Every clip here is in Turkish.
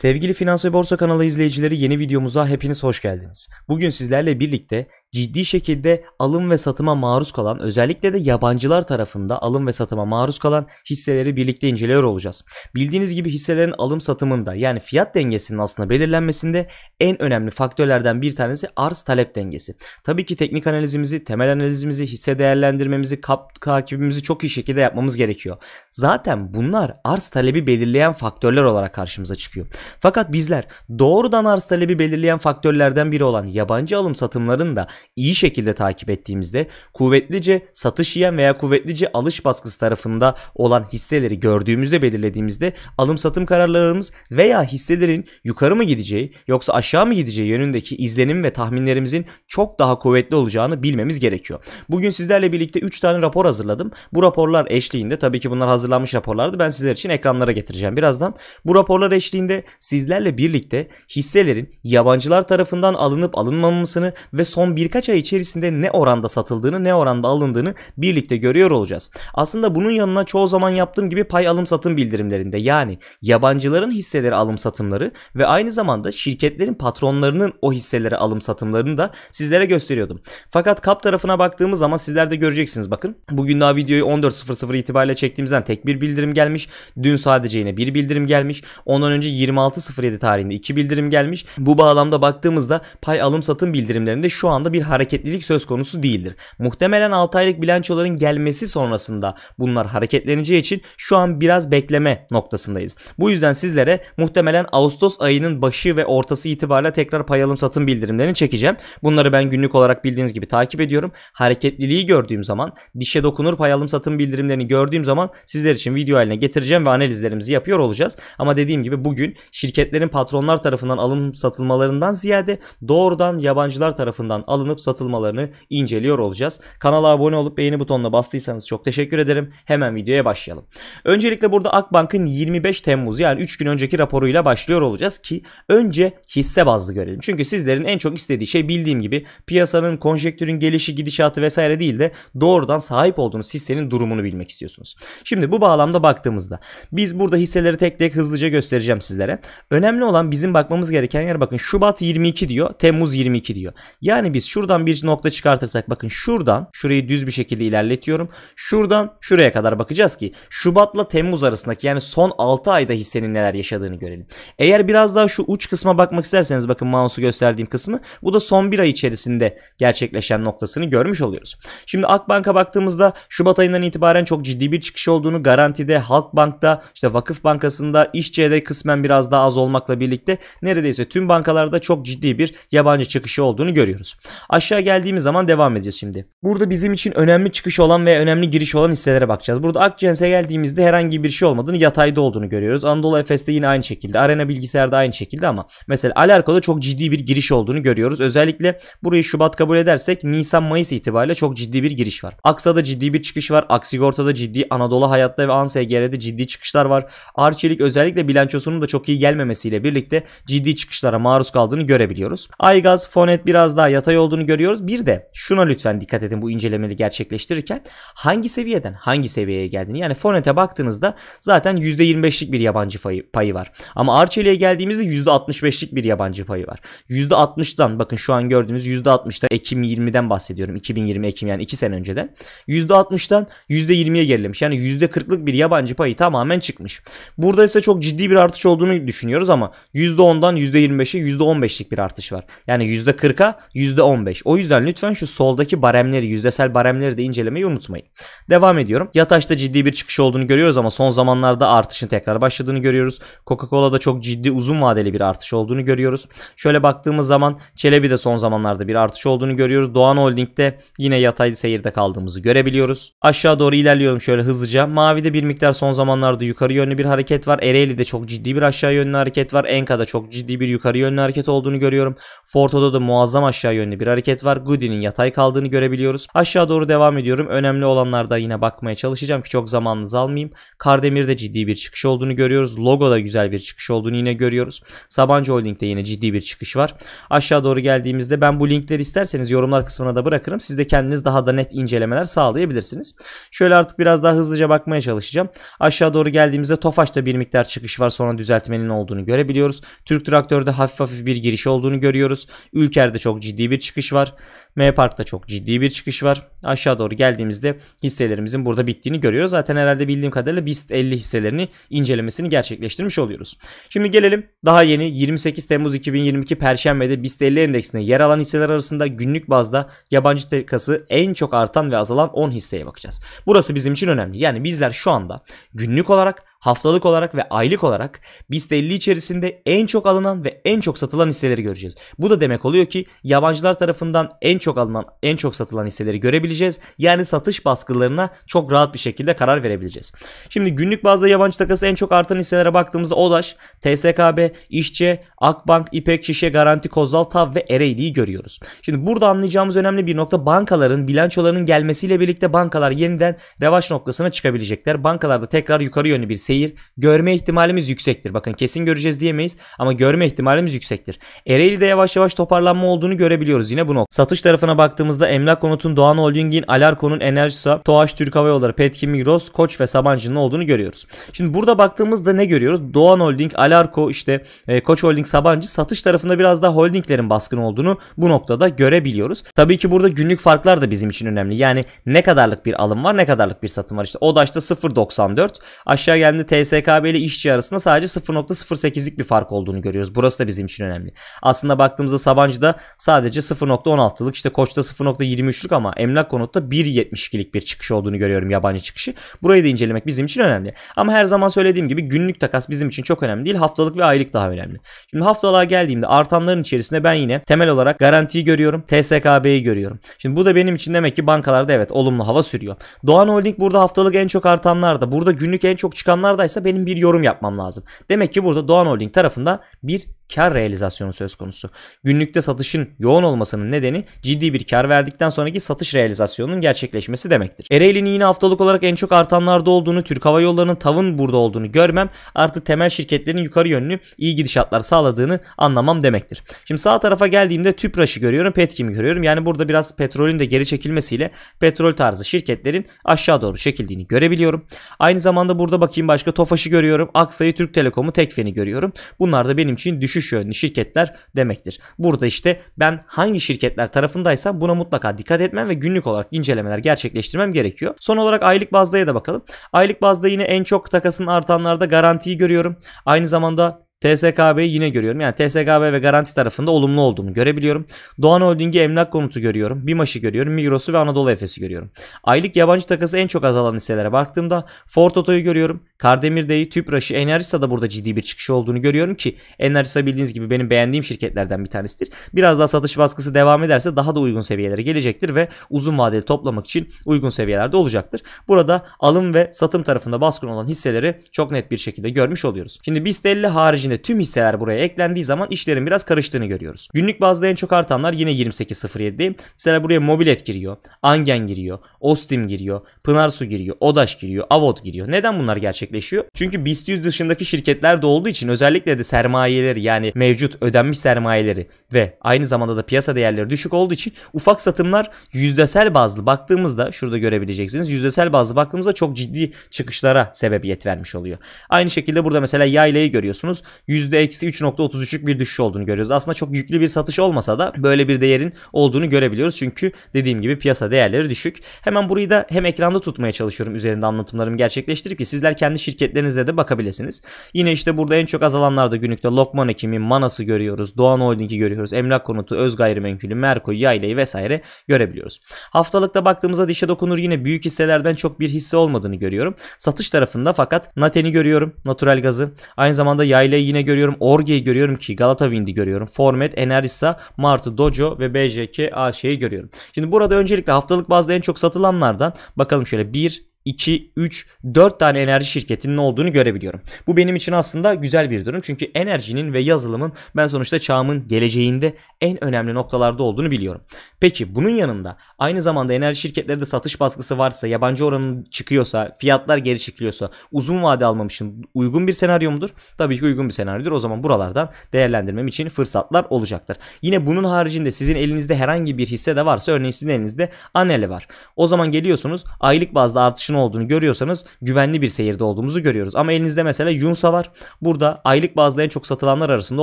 Sevgili Finans ve Borsa kanalı izleyicileri yeni videomuza hepiniz hoş geldiniz. Bugün sizlerle birlikte ciddi şekilde alım ve satıma maruz kalan özellikle de yabancılar tarafında alım ve satıma maruz kalan hisseleri birlikte inceliyor olacağız. Bildiğiniz gibi hisselerin alım satımında yani fiyat dengesinin aslında belirlenmesinde en önemli faktörlerden bir tanesi arz talep dengesi. Tabii ki teknik analizimizi, temel analizimizi, hisse değerlendirmemizi, kap takibimizi çok iyi şekilde yapmamız gerekiyor. Zaten bunlar arz talebi belirleyen faktörler olarak karşımıza çıkıyor. Fakat bizler doğrudan arz talebi belirleyen faktörlerden biri olan yabancı alım satımlarını da iyi şekilde takip ettiğimizde kuvvetlice satış yiyen veya kuvvetlice alış baskısı tarafında olan hisseleri gördüğümüzde belirlediğimizde alım satım kararlarımız veya hisselerin yukarı mı gideceği yoksa aşağı mı gideceği yönündeki izlenim ve tahminlerimizin çok daha kuvvetli olacağını bilmemiz gerekiyor. Bugün sizlerle birlikte 3 tane rapor hazırladım. Bu raporlar eşliğinde tabii ki bunlar hazırlanmış raporlardı. Ben sizler için ekranlara getireceğim birazdan. Bu raporlar eşliğinde sizlerle birlikte hisselerin yabancılar tarafından alınıp alınmamasını ve son birkaç ay içerisinde ne oranda satıldığını ne oranda alındığını birlikte görüyor olacağız. Aslında bunun yanına çoğu zaman yaptığım gibi pay alım satım bildirimlerinde yani yabancıların hisseleri alım satımları ve aynı zamanda şirketlerin patronlarının o hisseleri alım satımlarını da sizlere gösteriyordum. Fakat kap tarafına baktığımız zaman sizler de göreceksiniz bakın. Bugün daha videoyu 14.00 itibariyle çektiğimizden tek bir bildirim gelmiş. Dün sadece yine bir bildirim gelmiş. Ondan önce 26 26.07 tarihinde iki bildirim gelmiş. Bu bağlamda baktığımızda pay alım satım bildirimlerinde şu anda bir hareketlilik söz konusu değildir. Muhtemelen 6 aylık bilançoların gelmesi sonrasında bunlar hareketleneceği için şu an biraz bekleme noktasındayız. Bu yüzden sizlere muhtemelen Ağustos ayının başı ve ortası itibariyle tekrar pay alım satım bildirimlerini çekeceğim. Bunları ben günlük olarak bildiğiniz gibi takip ediyorum. Hareketliliği gördüğüm zaman, dişe dokunur pay alım satım bildirimlerini gördüğüm zaman sizler için video haline getireceğim ve analizlerimizi yapıyor olacağız. Ama dediğim gibi bugün şirketlerin patronlar tarafından alınıp satılmalarından ziyade doğrudan yabancılar tarafından alınıp satılmalarını inceliyor olacağız. Kanala abone olup beğeni butonuna bastıysanız çok teşekkür ederim. Hemen videoya başlayalım. Öncelikle burada Akbank'ın 25 Temmuz yani 3 gün önceki raporuyla başlıyor olacağız ki önce hisse bazlı görelim. Çünkü sizlerin en çok istediği şey bildiğim gibi piyasanın, konjektürün gelişi, gidişatı vesaire değil de doğrudan sahip olduğunuz hissenin durumunu bilmek istiyorsunuz. Şimdi bu bağlamda baktığımızda biz burada hisseleri tek tek hızlıca göstereceğim sizlere. Önemli olan bizim bakmamız gereken yer bakın Şubat 22 diyor, Temmuz 22 diyor. Yani biz şuradan bir nokta çıkartırsak bakın şuradan şurayı düz bir şekilde ilerletiyorum. Şuradan şuraya kadar bakacağız ki Şubat'la Temmuz arasındaki yani son 6 ayda hissenin neler yaşadığını görelim. Eğer biraz daha şu uç kısma bakmak isterseniz bakın mouse'u gösterdiğim kısmı bu da son 1 ay içerisinde gerçekleşen noktasını görmüş oluyoruz. Şimdi Akbank'a baktığımızda Şubat ayından itibaren çok ciddi bir çıkış olduğunu garantide, Halkbank'ta, işte Vakıf Bankası'nda, İşçe'de kısmen biraz daha daha az olmakla birlikte neredeyse tüm bankalarda çok ciddi bir yabancı çıkışı olduğunu görüyoruz. Aşağı geldiğimiz zaman devam edeceğiz şimdi. Burada bizim için önemli çıkış olan veya önemli giriş olan hisselere bakacağız. Burada Akcense geldiğimizde herhangi bir şey olmadığını yatayda olduğunu görüyoruz. Anadolu Efes'te yine aynı şekilde. Arena bilgisayarda aynı şekilde ama mesela Alarko'da çok ciddi bir giriş olduğunu görüyoruz. Özellikle burayı Şubat kabul edersek Nisan-Mayıs itibariyle çok ciddi bir giriş var. Aksa'da ciddi bir çıkış var. Aksigorta'da ciddi, Anadolu Hayat'ta ve ANSGR'de ciddi çıkışlar var. Arçelik özellikle bilançosunun da çok iyi gel gelmemesiyle birlikte ciddi çıkışlara maruz kaldığını görebiliyoruz. Aygaz, Fonet biraz daha yatay olduğunu görüyoruz. Bir de şuna lütfen dikkat edin bu incelemeli gerçekleştirirken hangi seviyeden hangi seviyeye geldiğini yani Fonet'e baktığınızda zaten %25'lik bir yabancı payı var. Ama Arçelik'e geldiğimizde %65'lik bir yabancı payı var. %60'dan bakın şu an gördüğünüz %60'da Ekim 20'den bahsediyorum. 2020 Ekim yani 2 sene önceden. %60'dan %20'ye gerilemiş. Yani %40'lık bir yabancı payı tamamen çıkmış. Burada ise çok ciddi bir artış olduğunu düşünüyorum düşünüyoruz ama %10'dan %25'e %15'lik bir artış var. Yani %40'a %15. O yüzden lütfen şu soldaki baremleri, yüzdesel baremleri de incelemeyi unutmayın. Devam ediyorum. Yataş'ta ciddi bir çıkış olduğunu görüyoruz ama son zamanlarda artışın tekrar başladığını görüyoruz. Coca-Cola'da çok ciddi uzun vadeli bir artış olduğunu görüyoruz. Şöyle baktığımız zaman de son zamanlarda bir artış olduğunu görüyoruz. Doğan Holding'de yine yatay seyirde kaldığımızı görebiliyoruz. Aşağı doğru ilerliyorum şöyle hızlıca. Mavi'de bir miktar son zamanlarda yukarı yönlü bir hareket var. Ereğli'de çok ciddi bir aşağı yönlü hareket var. Enka'da çok ciddi bir yukarı yönlü hareket olduğunu görüyorum. Forto'da da muazzam aşağı yönlü bir hareket var. Goody'nin yatay kaldığını görebiliyoruz. Aşağı doğru devam ediyorum. Önemli olanlarda yine bakmaya çalışacağım ki çok zamanınızı almayayım. Kardemir'de ciddi bir çıkış olduğunu görüyoruz. Logo'da güzel bir çıkış olduğunu yine görüyoruz. Sabancı Holding'de yine ciddi bir çıkış var. Aşağı doğru geldiğimizde ben bu linkleri isterseniz yorumlar kısmına da bırakırım. Siz de kendiniz daha da net incelemeler sağlayabilirsiniz. Şöyle artık biraz daha hızlıca bakmaya çalışacağım. Aşağı doğru geldiğimizde Tofaş'ta bir miktar çıkış var sonra düzeltmenin yükselmenin olduğunu görebiliyoruz. Türk traktörde hafif hafif bir giriş olduğunu görüyoruz. Ülker'de çok ciddi bir çıkış var. M Park'ta çok ciddi bir çıkış var. Aşağı doğru geldiğimizde hisselerimizin burada bittiğini görüyoruz. Zaten herhalde bildiğim kadarıyla BIST 50 hisselerini incelemesini gerçekleştirmiş oluyoruz. Şimdi gelelim daha yeni 28 Temmuz 2022 Perşembe'de BIST 50 endeksinde yer alan hisseler arasında günlük bazda yabancı tekası en çok artan ve azalan 10 hisseye bakacağız. Burası bizim için önemli. Yani bizler şu anda günlük olarak haftalık olarak ve aylık olarak BIST 50 içerisinde en çok alınan ve en çok satılan hisseleri göreceğiz. Bu da demek oluyor ki yabancılar tarafından en çok alınan, en çok satılan hisseleri görebileceğiz. Yani satış baskılarına çok rahat bir şekilde karar verebileceğiz. Şimdi günlük bazda yabancı takası en çok artan hisselere baktığımızda ODAŞ, TSKB, İşçe, Akbank, İpek, Şişe, Garanti, Kozal, TAV ve Ereğli'yi görüyoruz. Şimdi burada anlayacağımız önemli bir nokta bankaların bilançolarının gelmesiyle birlikte bankalar yeniden revaç noktasına çıkabilecekler. Bankalarda tekrar yukarı yönlü bir seyir görme ihtimalimiz yüksektir. Bakın kesin göreceğiz diyemeyiz ama görme ihtimalimiz yüksektir. Ereğli'de yavaş yavaş toparlanma olduğunu görebiliyoruz yine bu nokta. Satış tarafına baktığımızda Emlak Konut'un, Doğan Holding'in, Alarko'nun, Enerjisa, Toaş Türk Hava Yolları, Petkim Migros, Koç ve Sabancı'nın olduğunu görüyoruz. Şimdi burada baktığımızda ne görüyoruz? Doğan Holding, Alarko, işte e, Koç Holding, Sabancı satış tarafında biraz daha holdinglerin baskın olduğunu bu noktada görebiliyoruz. Tabii ki burada günlük farklar da bizim için önemli. Yani ne kadarlık bir alım var, ne kadarlık bir satım var. İşte Odaş'ta 0.94, aşağı geldi sistemli TSKB ile işçi arasında sadece 0.08'lik bir fark olduğunu görüyoruz. Burası da bizim için önemli. Aslında baktığımızda Sabancı'da sadece 0.16'lık işte Koç'ta 0.23'lük ama Emlak Konut'ta 1.72'lik bir çıkış olduğunu görüyorum yabancı çıkışı. Burayı da incelemek bizim için önemli. Ama her zaman söylediğim gibi günlük takas bizim için çok önemli değil. Haftalık ve aylık daha önemli. Şimdi haftalığa geldiğimde artanların içerisinde ben yine temel olarak garantiyi görüyorum. TSKB'yi görüyorum. Şimdi bu da benim için demek ki bankalarda evet olumlu hava sürüyor. Doğan Holding burada haftalık en çok artanlar da, Burada günlük en çok çıkanlar rakamlardaysa benim bir yorum yapmam lazım. Demek ki burada Doğan Holding tarafında bir kar realizasyonu söz konusu. Günlükte satışın yoğun olmasının nedeni ciddi bir kar verdikten sonraki satış realizasyonunun gerçekleşmesi demektir. Ereğli'nin yine haftalık olarak en çok artanlarda olduğunu, Türk Hava Yolları'nın tavın burada olduğunu görmem artı temel şirketlerin yukarı yönlü iyi gidişatlar sağladığını anlamam demektir. Şimdi sağ tarafa geldiğimde Tüpraş'ı görüyorum, Petkim'i görüyorum. Yani burada biraz petrolün de geri çekilmesiyle petrol tarzı şirketlerin aşağı doğru çekildiğini görebiliyorum. Aynı zamanda burada bakayım başka Tofaş'ı görüyorum, Aksa'yı, Türk Telekom'u, Tekfen'i görüyorum. Bunlar da benim için düşün düşüş yönlü şirketler demektir. Burada işte ben hangi şirketler tarafındaysam buna mutlaka dikkat etmem ve günlük olarak incelemeler gerçekleştirmem gerekiyor. Son olarak aylık bazdaya da bakalım. Aylık bazda yine en çok takasın artanlarda garantiyi görüyorum. Aynı zamanda TSKB'yi yine görüyorum. Yani TSKB ve garanti tarafında olumlu olduğunu görebiliyorum. Doğan Holding'i emlak konutu görüyorum. BİMAŞ'ı görüyorum. Migros'u ve Anadolu Efes'i görüyorum. Aylık yabancı takası en çok azalan hisselere baktığımda Ford Oto'yu görüyorum. Kardemir'deyi, Tüpraş'ı, Enerjisa'da burada ciddi bir çıkış olduğunu görüyorum ki Enerjisa bildiğiniz gibi benim beğendiğim şirketlerden bir tanesidir. Biraz daha satış baskısı devam ederse daha da uygun seviyelere gelecektir ve uzun vadeli toplamak için uygun seviyelerde olacaktır. Burada alım ve satım tarafında baskın olan hisseleri çok net bir şekilde görmüş oluyoruz. Şimdi BIST 50 haricinde haricinde tüm hisseler buraya eklendiği zaman işlerin biraz karıştığını görüyoruz. Günlük bazda en çok artanlar yine 28.07. Mesela buraya Mobilet giriyor, Angen giriyor, Ostim giriyor, Pınarsu giriyor, Odaş giriyor, Avot giriyor. Neden bunlar gerçekleşiyor? Çünkü BIST 100 dışındaki şirketler de olduğu için özellikle de sermayeleri yani mevcut ödenmiş sermayeleri ve aynı zamanda da piyasa değerleri düşük olduğu için ufak satımlar yüzdesel bazlı baktığımızda şurada görebileceksiniz. Yüzdesel bazlı baktığımızda çok ciddi çıkışlara sebebiyet vermiş oluyor. Aynı şekilde burada mesela yaylayı görüyorsunuz. %-3.33'lük bir düşüş olduğunu görüyoruz. Aslında çok yüklü bir satış olmasa da böyle bir değerin olduğunu görebiliyoruz. Çünkü dediğim gibi piyasa değerleri düşük. Hemen burayı da hem ekranda tutmaya çalışıyorum üzerinde anlatımlarımı gerçekleştirip ki sizler kendi şirketlerinizde de bakabilirsiniz. Yine işte burada en çok azalanlarda günlükte Lokman Ekimi, Manas'ı görüyoruz, Doğan Holding'i görüyoruz, Emlak Konutu, Öz Gayrimenkulü, Merko, Yayla'yı vesaire görebiliyoruz. Haftalıkta baktığımızda dişe dokunur yine büyük hisselerden çok bir hisse olmadığını görüyorum. Satış tarafında fakat Naten'i görüyorum, Natural Gaz'ı, aynı zamanda Yayla'yı yine görüyorum. Orge'yi görüyorum ki Galata Wind'i görüyorum. Formet, Enerisa, Martı, Dojo ve BJK Aşe'yi görüyorum. Şimdi burada öncelikle haftalık bazda en çok satılanlardan bakalım şöyle 1, 2, 3, 4 tane enerji şirketinin olduğunu görebiliyorum. Bu benim için aslında güzel bir durum. Çünkü enerjinin ve yazılımın ben sonuçta çağımın geleceğinde en önemli noktalarda olduğunu biliyorum. Peki bunun yanında aynı zamanda enerji şirketlerinde satış baskısı varsa, yabancı oranı çıkıyorsa, fiyatlar geri çekiliyorsa uzun vade almam için uygun bir senaryo mudur? Tabii ki uygun bir senaryodur. O zaman buralardan değerlendirmem için fırsatlar olacaktır. Yine bunun haricinde sizin elinizde herhangi bir hisse de varsa örneğin sizin elinizde Anel var. O zaman geliyorsunuz aylık bazda artışın olduğunu görüyorsanız güvenli bir seyirde olduğumuzu görüyoruz. Ama elinizde mesela Yunsa var. Burada aylık bazda en çok satılanlar arasında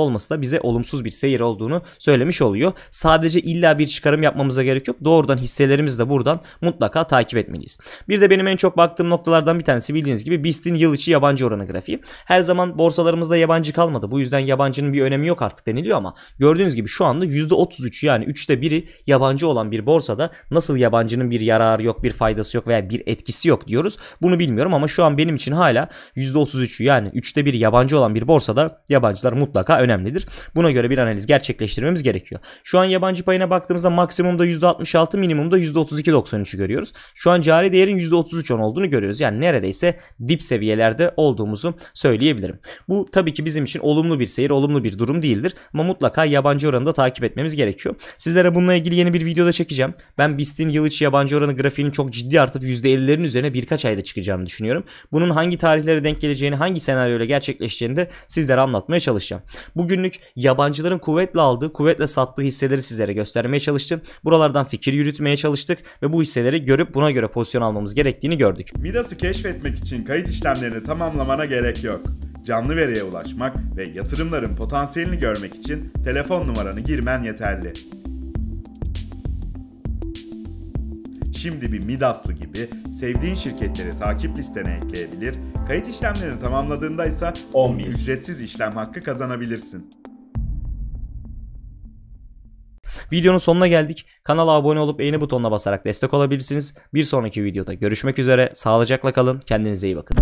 olması da bize olumsuz bir seyir olduğunu söylemiş oluyor. Sadece illa bir çıkarım yapmamıza gerek yok. Doğrudan hisselerimizi de buradan mutlaka takip etmeliyiz. Bir de benim en çok baktığım noktalardan bir tanesi bildiğiniz gibi BIST'in yıl içi yabancı oranı grafiği. Her zaman borsalarımızda yabancı kalmadı. Bu yüzden yabancının bir önemi yok artık deniliyor ama gördüğünüz gibi şu anda %33 yani 3'te 1'i yabancı olan bir borsada nasıl yabancının bir yararı yok, bir faydası yok veya bir etkisi yok yok diyoruz. Bunu bilmiyorum ama şu an benim için hala %33'ü yani 3'te 1 yabancı olan bir borsada yabancılar mutlaka önemlidir. Buna göre bir analiz gerçekleştirmemiz gerekiyor. Şu an yabancı payına baktığımızda maksimumda %66 minimumda %32.93'ü görüyoruz. Şu an cari değerin %33 olduğunu görüyoruz. Yani neredeyse dip seviyelerde olduğumuzu söyleyebilirim. Bu tabii ki bizim için olumlu bir seyir, olumlu bir durum değildir. Ama mutlaka yabancı oranı da takip etmemiz gerekiyor. Sizlere bununla ilgili yeni bir videoda çekeceğim. Ben BIST'in yıl içi yabancı oranı grafiğinin çok ciddi artıp %50'lerin üzerine üzerine birkaç ayda çıkacağını düşünüyorum. Bunun hangi tarihlere denk geleceğini, hangi senaryoyla gerçekleşeceğini de sizlere anlatmaya çalışacağım. Bugünlük yabancıların kuvvetle aldığı, kuvvetle sattığı hisseleri sizlere göstermeye çalıştım. Buralardan fikir yürütmeye çalıştık ve bu hisseleri görüp buna göre pozisyon almamız gerektiğini gördük. Midas'ı keşfetmek için kayıt işlemlerini tamamlamana gerek yok canlı veriye ulaşmak ve yatırımların potansiyelini görmek için telefon numaranı girmen yeterli. şimdi bir Midaslı gibi sevdiğin şirketleri takip listene ekleyebilir, kayıt işlemlerini tamamladığında ise 10 bin ücretsiz işlem hakkı kazanabilirsin. Videonun sonuna geldik. Kanala abone olup beğeni butonuna basarak destek olabilirsiniz. Bir sonraki videoda görüşmek üzere. Sağlıcakla kalın. Kendinize iyi bakın.